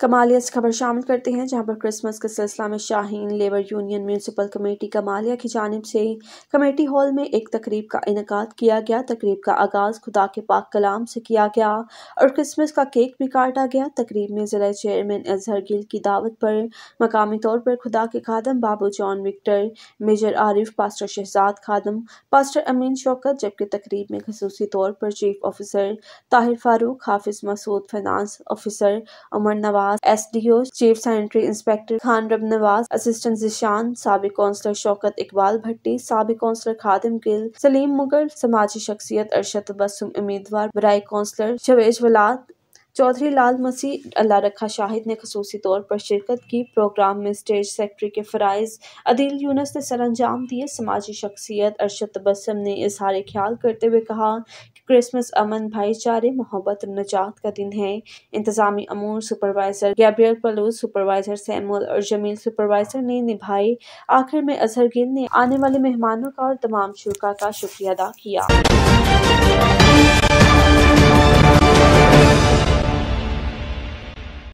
कमालिया से खबर शामिल करते हैं जहां पर क्रिसमस के सिलसिला में Shaheen labour union municipal committee Kamalia की जानब से कमेटी हॉल में एक तकरीब का इनका किया गया तकरीब का आगाज़ खुदा के पाक कलाम से किया गया और क्रिसमस का केक भी काटा गया तकरीब में ज़िला चेयरमैन अजहर गिल की दावत पर मकामी तौर पर खुदा के खादम Babu John Victor Major Arif pastor Shahzad खादम पास्टर अमीन शौकत जबकि तकरीब में खसूसी तौर पर chief officer Tahir Farooq Hafiz Masood finance officer Umar Nawaz Nawaz S D O chief sanitary inspector Khan Rab Nawaz assistant Zeeshan सबक कौंसलर शौकत इकबाल भट्टी सबक कौंसलर खादिम गिल सलीम मुगल समाजी शख्सियत अरशद तबसम उम्मीदवार बरए कौंसलर शवेज वलाद चौधरी लाल मसीह अल्लाह रखा शाहिद ने खसूसी तौर पर शिरकत की प्रोग्राम में स्टेज सेक्रेटरी के फ़रज़ अदील यूनस ने सरंजाम दिए समाजी शख्सियत अरशद तबसम ने इजहार ख्याल करते हुए कहा कि क्रिसमस अमन भाईचारे मोहब्बत नजात का दिन है इंतजामी अमूर supervisor Gabriel Paulus supervisor Samuel और जमील सुपरवाइज़र ने निभाई आखिर में अजहर गिल ने आने वाले मेहमानों का और तमाम शुरा का शुक्रिया अदा किया